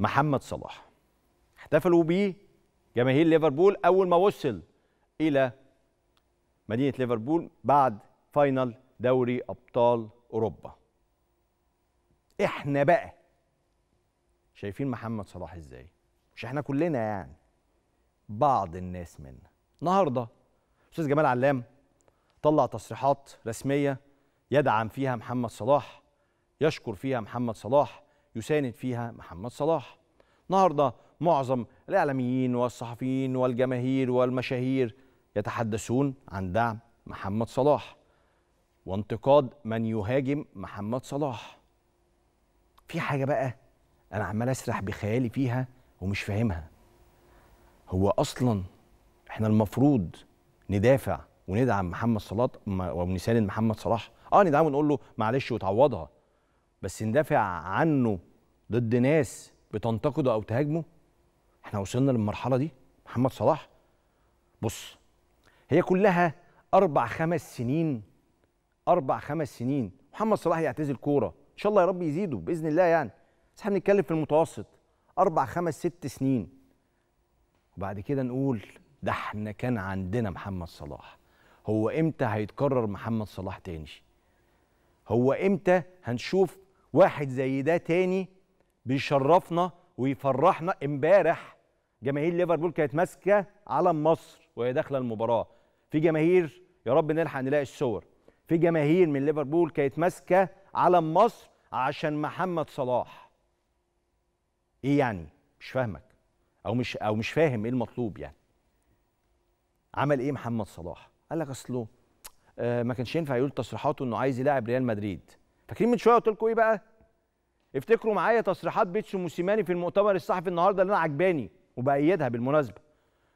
محمد صلاح احتفلوا بيه جماهير ليفربول أول ما وصل إلى مدينة ليفربول بعد فاينل دوري أبطال أوروبا احنا بقى شايفين محمد صلاح ازاي مش احنا كلنا يعني بعض الناس منا النهارده استاذ جمال علام طلع تصريحات رسميه يدعم فيها محمد صلاح يشكر فيها محمد صلاح يساند فيها محمد صلاح النهارده معظم الاعلاميين والصحفيين والجماهير والمشاهير يتحدثون عن دعم محمد صلاح وانتقاد من يهاجم محمد صلاح في حاجه بقى انا عمال اسرح بخيالي فيها ومش فاهمها هو اصلا احنا المفروض ندافع وندعم محمد صلاح ونساند محمد صلاح اه ندعمه ونقول له معلش وتعوضها بس ندافع عنه ضد ناس بتنتقده او تهاجمه احنا وصلنا للمرحله دي محمد صلاح بص هي كلها اربع خمس سنين اربع خمس سنين محمد صلاح يعتزل كوره ان شاء الله يا رب يزيده باذن الله يعني بس احنا بنتكلم في المتوسط اربع خمس ست سنين وبعد كده نقول ده احنا كان عندنا محمد صلاح هو امتى هيتكرر محمد صلاح تاني هو امتى هنشوف واحد زي ده تاني بيشرفنا ويفرحنا امبارح جماهير ليفربول كانت ماسكه علم مصر وهي داخله المباراه في جماهير يا رب نلحق نلاقي الصور في جماهير من ليفربول كانت ماسكه علم مصر عشان محمد صلاح ايه يعني مش فاهمك او مش او مش فاهم ايه المطلوب يعني عمل ايه محمد صلاح قال لك اصله آه ما كانش ينفع يقول تصريحاته انه عايز يلاعب ريال مدريد فاكرين من شويه قلت لكم ايه بقى؟ افتكروا معايا تصريحات بيتسو موسيماني في المؤتمر الصحفي النهارده اللي انا عجباني وبأيدها بالمناسبه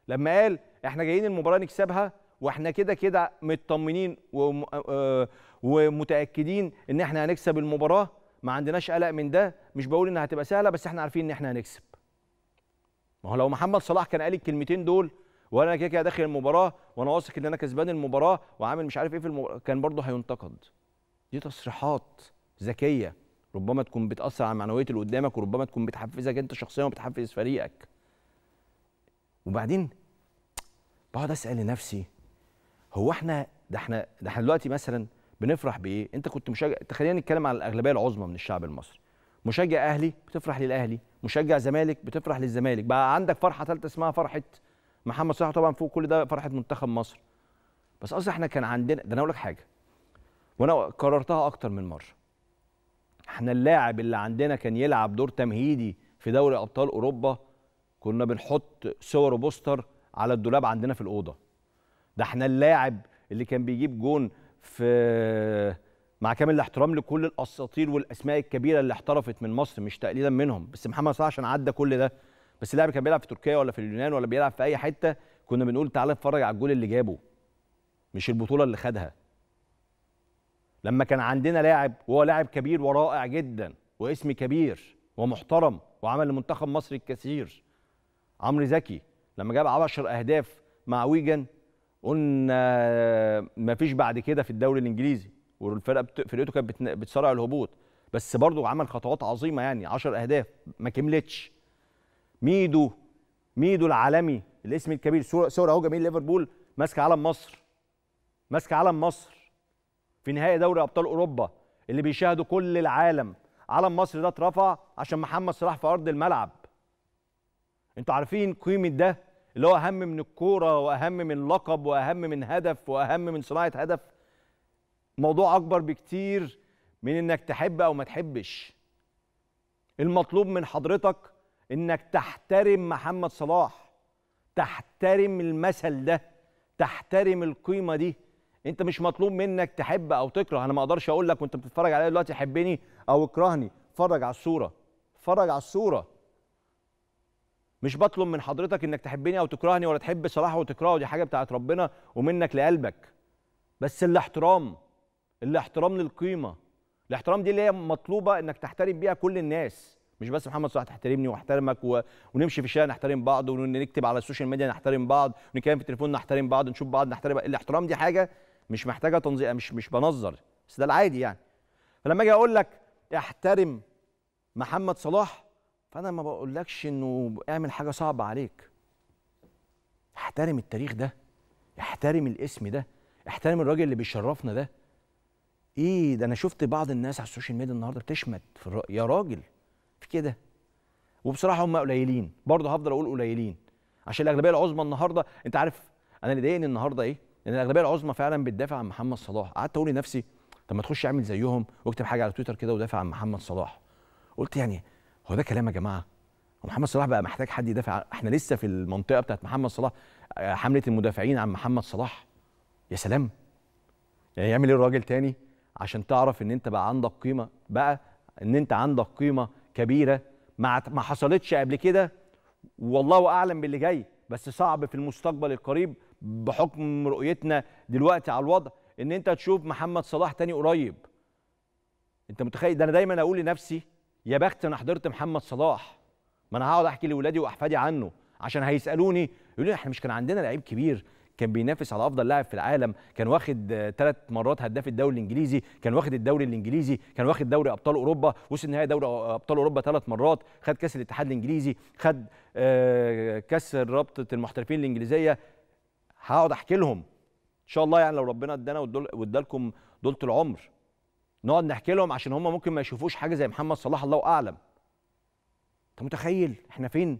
لما قال احنا جايين المباراه نكسبها واحنا كده كده مطمنين آه، آه، ومتاكدين ان احنا هنكسب المباراه ما عندناش قلق من ده مش بقول انها هتبقى سهله بس احنا عارفين ان احنا هنكسب ما هو لو محمد صلاح كان قال الكلمتين دول وانا كده كده داخل المباراه وانا واثق ان انا كسبان المباراه وعامل مش عارف ايه في المباراه كان برضه هينتقد دي تصريحات ذكيه ربما تكون بتاثر على معنويه اللي قدامك وربما تكون بتحفزك انت شخصيا وبتحفز فريقك وبعدين بقعد اسال نفسي هو احنا ده احنا ده احنا دلوقتي مثلا بنفرح بايه انت كنت مشجع خلينا نتكلم على الاغلبيه العظمى من الشعب المصري مشجع اهلي بتفرح للاهلي مشجع زمالك بتفرح للزمالك بقى عندك فرحه ثالثه اسمها فرحه محمد صلاح طبعا فوق كل ده فرحه منتخب مصر بس اصل احنا كان عندنا ده انا اقول لك حاجه وانا كررتها اكتر من مره احنا اللاعب اللي عندنا كان يلعب دور تمهيدي في دوري ابطال اوروبا كنا بنحط صور وبوستر على الدولاب عندنا في الاوضه ده احنا اللاعب اللي كان بيجيب جون في مع كامل الاحترام لكل الاساطير والاسماء الكبيره اللي احترفت من مصر مش تقليدا منهم بس محمد صلاح عشان عدى كل ده بس اللاعب كان بيلعب في تركيا ولا في اليونان ولا بيلعب في اي حته كنا بنقول تعالى اتفرج على الجول اللي جابه مش البطوله اللي خدها لما كان عندنا لاعب وهو لاعب كبير ورائع جدا واسم كبير ومحترم وعمل لمنتخب مصر الكثير عمرو زكي لما جاب 10 اهداف مع ويجن قلنا مفيش بعد كده في الدوري الانجليزي والفرقه فرقته كانت بتصارع الهبوط بس برضو عمل خطوات عظيمه يعني 10 اهداف ما كملتش ميدو ميدو العالمي الاسم الكبير صوره اهو جميل ليفربول ماسك علم مصر ماسك علم مصر في نهائي دوري ابطال اوروبا اللي بيشاهده كل العالم علم مصر ده اترفع عشان محمد صلاح في ارض الملعب انتوا عارفين قيمه ده اللي هو اهم من الكوره واهم من لقب واهم من هدف واهم من صناعه هدف موضوع اكبر بكتير من انك تحب او ما تحبش المطلوب من حضرتك انك تحترم محمد صلاح تحترم المثل ده تحترم القيمه دي انت مش مطلوب منك تحب او تكره انا ما اقدرش اقول لك وانت بتتفرج عليا دلوقتي حبني او اكرهني اتفرج على الصوره اتفرج على الصوره مش بطلب من حضرتك انك تحبني او تكرهني ولا تحب صلاح وتكرهه دي حاجه بتاعت ربنا ومنك لقلبك بس الاحترام الاحترام للقيمه الاحترام دي اللي هي مطلوبه انك تحترم بيها كل الناس مش بس محمد صلاح تحترمني واحترمك و... ونمشي في الشارع نحترم بعض ونكتب على السوشيال ميديا نحترم بعض ونتكلم في التليفون نحترم بعض نشوف بعض نحترم الاحترام دي حاجه مش محتاجه تنظير مش مش بنظر بس ده العادي يعني فلما اجي اقول لك احترم محمد صلاح فانا ما بقولكش انه اعمل حاجه صعبه عليك احترم التاريخ ده احترم الاسم ده احترم الراجل اللي بيشرفنا ده ايه ده انا شفت بعض الناس على السوشيال ميديا النهارده بتشمت في الر... يا راجل في كده وبصراحه هم قليلين برضه هفضل اقول قليلين عشان الاغلبيه العظمى النهارده انت عارف انا اللي ضايقني النهارده ايه لان الاغلبيه العظمى فعلا بتدافع عن محمد صلاح قعدت اقول لنفسي طب ما تخش اعمل زيهم واكتب حاجه على تويتر كده ودافع عن محمد صلاح قلت يعني هو ده كلام يا جماعه ومحمد صلاح بقى محتاج حد يدافع احنا لسه في المنطقه بتاعت محمد صلاح آه، حمله المدافعين عن محمد صلاح يا سلام يعني يعمل ايه الراجل تاني عشان تعرف ان انت بقى عندك قيمه بقى ان انت عندك قيمه كبيره ما ما حصلتش قبل كده والله اعلم باللي جاي بس صعب في المستقبل القريب بحكم رؤيتنا دلوقتي على الوضع ان انت تشوف محمد صلاح تاني قريب انت متخيل ده انا دايما اقول لنفسي يا بخت انا حضرت محمد صلاح ما انا هقعد احكي لاولادي واحفادي عنه عشان هيسالوني يقولوا لي احنا مش كان عندنا لعيب كبير كان بينافس على افضل لاعب في العالم كان واخد ثلاث مرات هداف الدوري الانجليزي كان واخد الدوري الانجليزي كان واخد دوري ابطال اوروبا وصل نهائي دوري ابطال اوروبا ثلاث مرات خد كاس الاتحاد الانجليزي خد آه، كاس رابطه المحترفين الانجليزيه هقعد احكي لهم ان شاء الله يعني لو ربنا ادانا وادالكم دولة العمر نقعد نحكي لهم عشان هم ممكن ما يشوفوش حاجه زي محمد صلاح الله اعلم انت متخيل احنا فين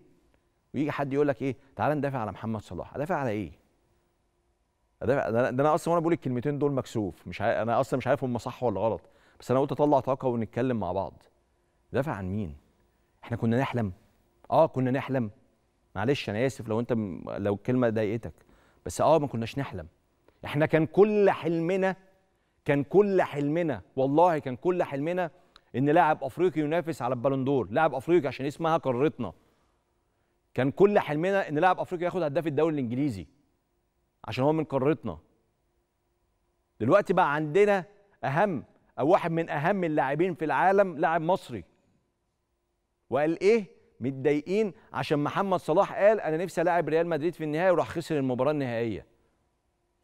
ويجي حد يقول لك ايه تعال ندافع على محمد صلاح ادافع على ايه ادافع ده انا اصلا وانا بقول الكلمتين دول مكسوف مش عاي... انا اصلا مش عارف هم صح ولا غلط بس انا قلت اطلع طاقه ونتكلم مع بعض دافع عن مين احنا كنا نحلم اه كنا نحلم معلش انا اسف لو انت لو الكلمه ضايقتك بس اه ما كناش نحلم احنا كان كل حلمنا كان كل حلمنا والله كان كل حلمنا ان لاعب افريقي ينافس على البالندور لاعب افريقي عشان اسمها قارتنا كان كل حلمنا ان لاعب افريقي ياخد هداف الدوري الانجليزي عشان هو من قارتنا دلوقتي بقى عندنا اهم او واحد من اهم اللاعبين في العالم لاعب مصري وقال ايه متضايقين عشان محمد صلاح قال انا نفسي العب ريال مدريد في النهائي وراح خسر المباراه النهائيه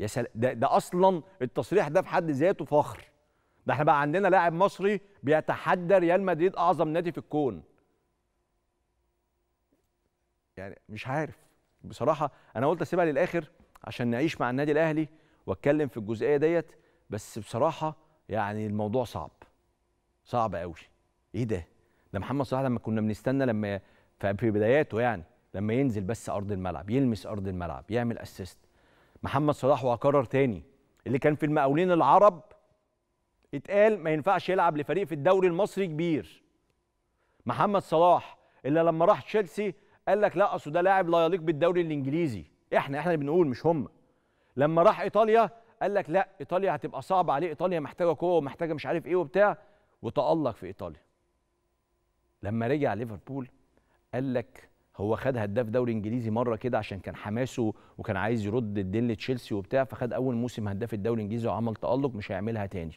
يا سل... ده, ده اصلا التصريح ده في حد ذاته فخر ده احنا بقى عندنا لاعب مصري بيتحدى ريال مدريد اعظم نادي في الكون يعني مش عارف بصراحه انا قلت اسيبها للاخر عشان نعيش مع النادي الاهلي واتكلم في الجزئيه ديت بس بصراحه يعني الموضوع صعب صعب قوي ايه ده ده محمد صلاح لما كنا بنستنى لما في بداياته يعني لما ينزل بس ارض الملعب يلمس ارض الملعب يعمل اسيست محمد صلاح واكرر تاني اللي كان في المقاولين العرب اتقال ما ينفعش يلعب لفريق في الدوري المصري كبير محمد صلاح اللي لما راح تشيلسي قال لك لا اصل ده لاعب لا يليق بالدوري الانجليزي احنا احنا اللي بنقول مش هم لما راح ايطاليا قال لك لا ايطاليا هتبقى صعبه عليه ايطاليا محتاجه قوه ومحتاجه مش عارف ايه وبتاع وتالق في ايطاليا لما رجع ليفربول قال لك هو خد هداف دوري انجليزي مره كده عشان كان حماسه وكان عايز يرد الدين لتشيلسي وبتاع فخد اول موسم هداف الدوري الانجليزي وعمل تالق مش هيعملها تاني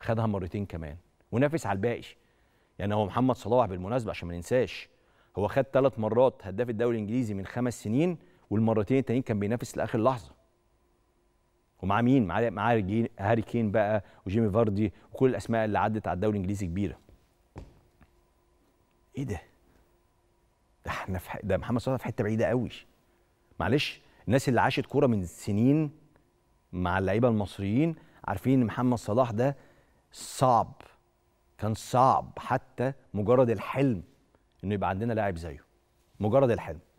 خدها مرتين كمان ونافس على الباقي يعني هو محمد صلاح بالمناسبه عشان ما ننساش هو خد ثلاث مرات هداف الدوري الانجليزي من خمس سنين والمرتين التانيين كان بينافس لاخر لحظه ومع مين مع معاه هاري كين بقى وجيمي فاردي وكل الاسماء اللي عدت على الدوري الانجليزي كبيره ايه ده؟ ده احنا في ده محمد صلاح في حته بعيده قوي معلش الناس اللي عاشت كوره من سنين مع اللعيبه المصريين عارفين ان محمد صلاح ده صعب كان صعب حتى مجرد الحلم انه يبقى عندنا لاعب زيه مجرد الحلم